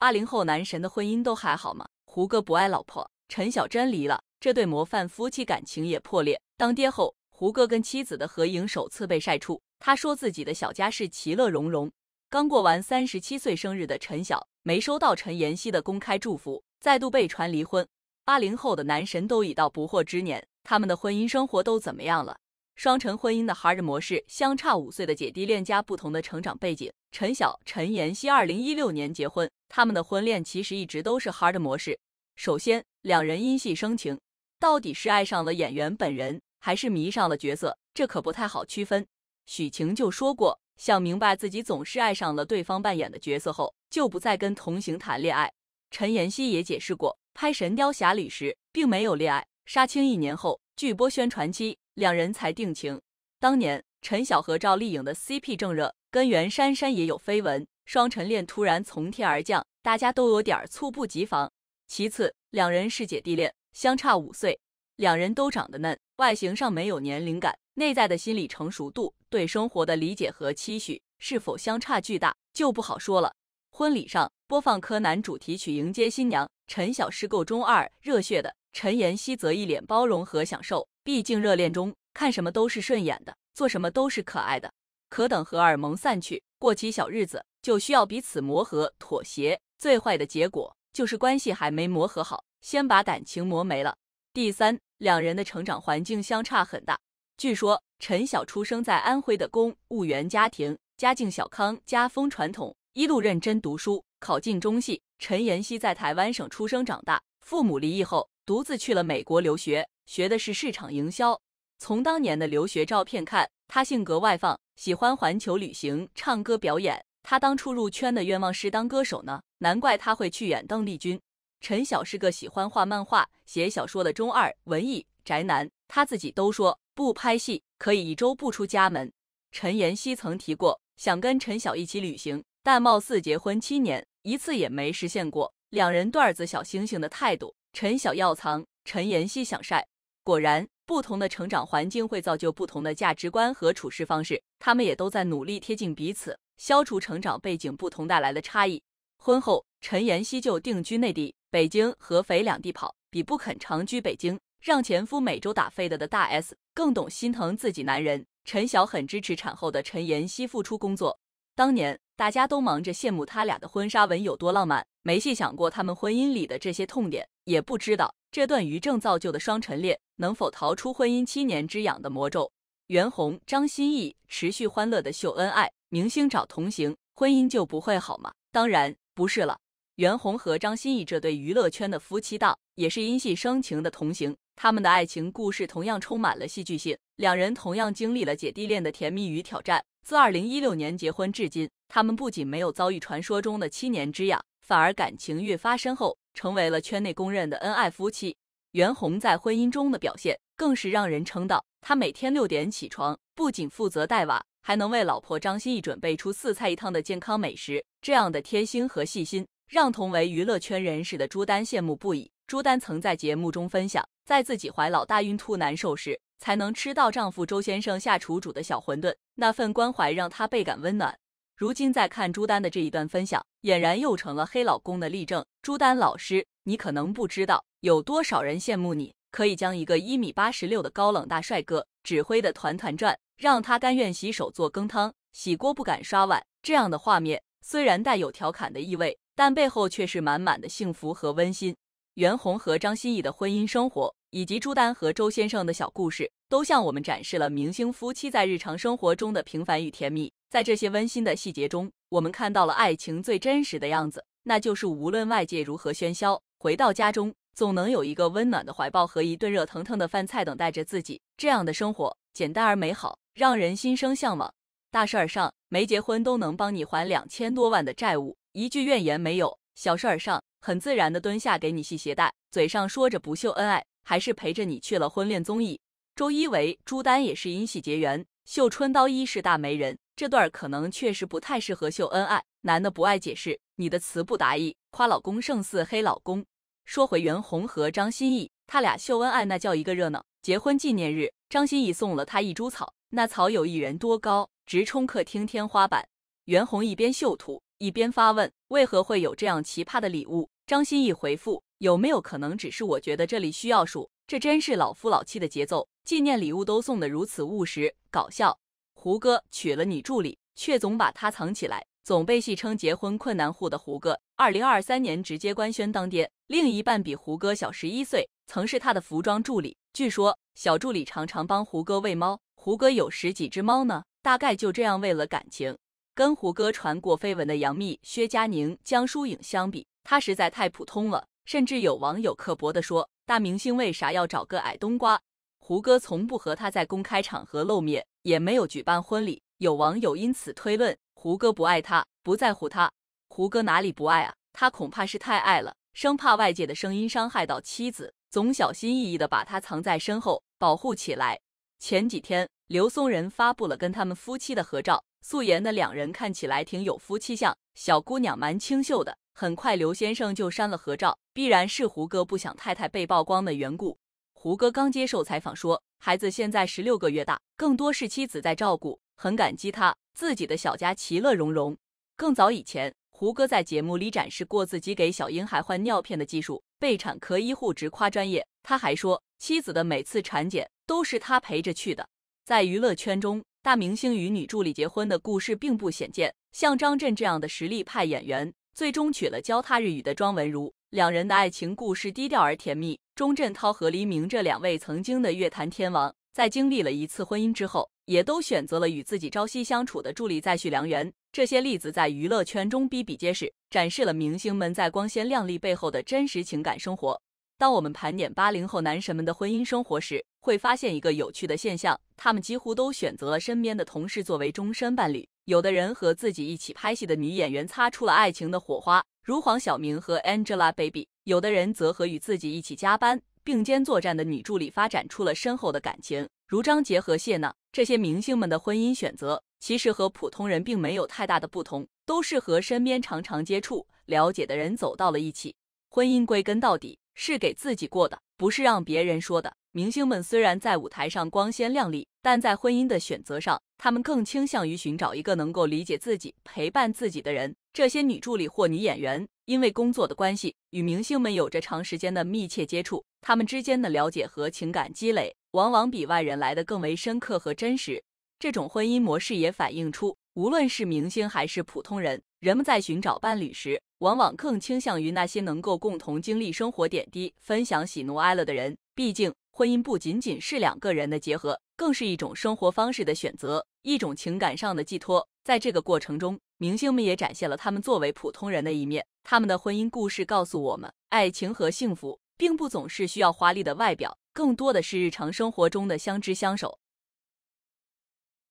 八零后男神的婚姻都还好吗？胡歌不爱老婆，陈晓真离了，这对模范夫妻感情也破裂。当爹后，胡歌跟妻子的合影首次被晒出，他说自己的小家是其乐融融。刚过完三十七岁生日的陈晓，没收到陈妍希的公开祝福，再度被传离婚。八零后的男神都已到不惑之年，他们的婚姻生活都怎么样了？双陈婚姻的 hard 模式，相差五岁的姐弟恋加不同的成长背景，陈晓、陈妍希二零一六年结婚，他们的婚恋其实一直都是 hard 模式。首先，两人因戏生情，到底是爱上了演员本人，还是迷上了角色，这可不太好区分。许晴就说过，想明白自己总是爱上了对方扮演的角色后，就不再跟同行谈恋爱。陈妍希也解释过，拍《神雕侠侣》时并没有恋爱，杀青一年后，剧播宣传期。两人才定情。当年陈晓和赵丽颖的 CP 正热，跟袁姗姗也有绯闻。双陈恋突然从天而降，大家都有点猝不及防。其次，两人是姐弟恋，相差五岁，两人都长得嫩，外形上没有年龄感，内在的心理成熟度、对生活的理解和期许是否相差巨大，就不好说了。婚礼上播放《柯南》主题曲迎接新娘，陈晓是够中二热血的，陈妍希则一脸包容和享受，毕竟热恋中。看什么都是顺眼的，做什么都是可爱的，可等荷尔蒙散去，过起小日子就需要彼此磨合、妥协。最坏的结果就是关系还没磨合好，先把感情磨没了。第三，两人的成长环境相差很大。据说陈晓出生在安徽的公务员家庭，家境小康，家风传统，一路认真读书，考进中戏。陈妍希在台湾省出生长大，父母离异后，独自去了美国留学，学的是市场营销。从当年的留学照片看，他性格外放，喜欢环球旅行、唱歌表演。他当初入圈的愿望是当歌手呢，难怪他会去演邓丽君。陈晓是个喜欢画漫画、写小说的中二文艺宅男，他自己都说不拍戏可以一周不出家门。陈妍希曾提过想跟陈晓一起旅行，但貌似结婚七年一次也没实现过。两人段子小星星的态度，陈晓要藏，陈妍希想晒，果然。不同的成长环境会造就不同的价值观和处事方式，他们也都在努力贴近彼此，消除成长背景不同带来的差异。婚后，陈妍希就定居内地，北京、合肥两地跑，比不肯长居北京让前夫每周打飞的的大 S 更懂心疼自己男人。陈晓很支持产后的陈妍希复出工作。当年大家都忙着羡慕他俩的婚纱文有多浪漫，没细想过他们婚姻里的这些痛点，也不知道这段余正造就的双陈列能否逃出婚姻七年之痒的魔咒？袁弘、张歆艺持续欢乐的秀恩爱，明星找同行婚姻就不会好吗？当然不是了。袁弘和张歆艺这对娱乐圈的夫妻档，也是因戏生情的同行，他们的爱情故事同样充满了戏剧性。两人同样经历了姐弟恋的甜蜜与挑战。自二零一六年结婚至今，他们不仅没有遭遇传说中的七年之痒，反而感情越发深厚，成为了圈内公认的恩爱夫妻。袁弘在婚姻中的表现更是让人称道。他每天六点起床，不仅负责带娃，还能为老婆张歆艺准备出四菜一汤的健康美食。这样的贴心和细心，让同为娱乐圈人士的朱丹羡慕不已。朱丹曾在节目中分享，在自己怀老大孕吐难受时，才能吃到丈夫周先生下厨煮的小馄饨，那份关怀让她倍感温暖。如今再看朱丹的这一段分享，俨然又成了黑老公的例证。朱丹老师。你可能不知道，有多少人羡慕你，可以将一个一米八十六的高冷大帅哥指挥的团团转，让他甘愿洗手做羹汤，洗锅不敢刷碗。这样的画面虽然带有调侃的意味，但背后却是满满的幸福和温馨。袁弘和张歆艺的婚姻生活，以及朱丹和周先生的小故事，都向我们展示了明星夫妻在日常生活中的平凡与甜蜜。在这些温馨的细节中，我们看到了爱情最真实的样子，那就是无论外界如何喧嚣。回到家中，总能有一个温暖的怀抱和一顿热腾腾的饭菜等待着自己。这样的生活简单而美好，让人心生向往。大事儿上，没结婚都能帮你还两千多万的债务，一句怨言没有；小事儿上，很自然的蹲下给你系鞋带，嘴上说着不秀恩爱，还是陪着你去了婚恋综艺。周一围、朱丹也是因戏结缘，秀春刀一是大媒人，这段儿可能确实不太适合秀恩爱，男的不爱解释，你的词不达意。夸老公胜似黑老公。说回袁弘和张歆艺，他俩秀恩爱那叫一个热闹。结婚纪念日，张歆艺送了他一株草，那草有一人多高，直冲客厅天花板。袁弘一边秀图，一边发问：为何会有这样奇葩的礼物？张歆艺回复：有没有可能只是我觉得这里需要数？这真是老夫老妻的节奏，纪念礼物都送得如此务实，搞笑。胡歌娶了女助理，却总把她藏起来。总被戏称结婚困难户的胡歌，二零二三年直接官宣当爹，另一半比胡歌小十一岁，曾是他的服装助理。据说小助理常常帮胡歌喂猫，胡歌有十几只猫呢，大概就这样为了感情。跟胡歌传过绯闻的杨幂、薛佳凝、江疏影相比，她实在太普通了，甚至有网友刻薄地说：“大明星为啥要找个矮冬瓜？”胡歌从不和她在公开场合露面，也没有举办婚礼。有网友因此推论，胡歌不爱她，不在乎她。胡歌哪里不爱啊？他恐怕是太爱了，生怕外界的声音伤害到妻子，总小心翼翼的把她藏在身后，保护起来。前几天，刘松仁发布了跟他们夫妻的合照，素颜的两人看起来挺有夫妻相，小姑娘蛮清秀的。很快，刘先生就删了合照，必然是胡歌不想太太被曝光的缘故。胡歌刚接受采访说，孩子现在十六个月大，更多是妻子在照顾。很感激他自己的小家其乐融融。更早以前，胡歌在节目里展示过自己给小婴孩换尿片的技术，被产科医护直夸专业。他还说，妻子的每次产检都是他陪着去的。在娱乐圈中，大明星与女助理结婚的故事并不鲜见，像张震这样的实力派演员，最终娶了教他日语的庄文如。两人的爱情故事低调而甜蜜。钟镇涛和黎明这两位曾经的乐坛天王。在经历了一次婚姻之后，也都选择了与自己朝夕相处的助理再续良缘。这些例子在娱乐圈中比比皆是，展示了明星们在光鲜亮丽背后的真实情感生活。当我们盘点八零后男神们的婚姻生活时，会发现一个有趣的现象：他们几乎都选择了身边的同事作为终身伴侣。有的人和自己一起拍戏的女演员擦出了爱情的火花，如黄晓明和 Angelababy；有的人则和与自己一起加班。并肩作战的女助理发展出了深厚的感情，如张杰和谢娜这些明星们的婚姻选择，其实和普通人并没有太大的不同，都是和身边常常接触、了解的人走到了一起。婚姻归根到底，是给自己过的，不是让别人说的。明星们虽然在舞台上光鲜亮丽，但在婚姻的选择上，他们更倾向于寻找一个能够理解自己、陪伴自己的人。这些女助理或女演员，因为工作的关系，与明星们有着长时间的密切接触。他们之间的了解和情感积累，往往比外人来的更为深刻和真实。这种婚姻模式也反映出，无论是明星还是普通人，人们在寻找伴侣时，往往更倾向于那些能够共同经历生活点滴、分享喜怒哀乐的人。毕竟，婚姻不仅仅是两个人的结合，更是一种生活方式的选择，一种情感上的寄托。在这个过程中，明星们也展现了他们作为普通人的一面。他们的婚姻故事告诉我们，爱情和幸福。并不总是需要华丽的外表，更多的是日常生活中的相知相守。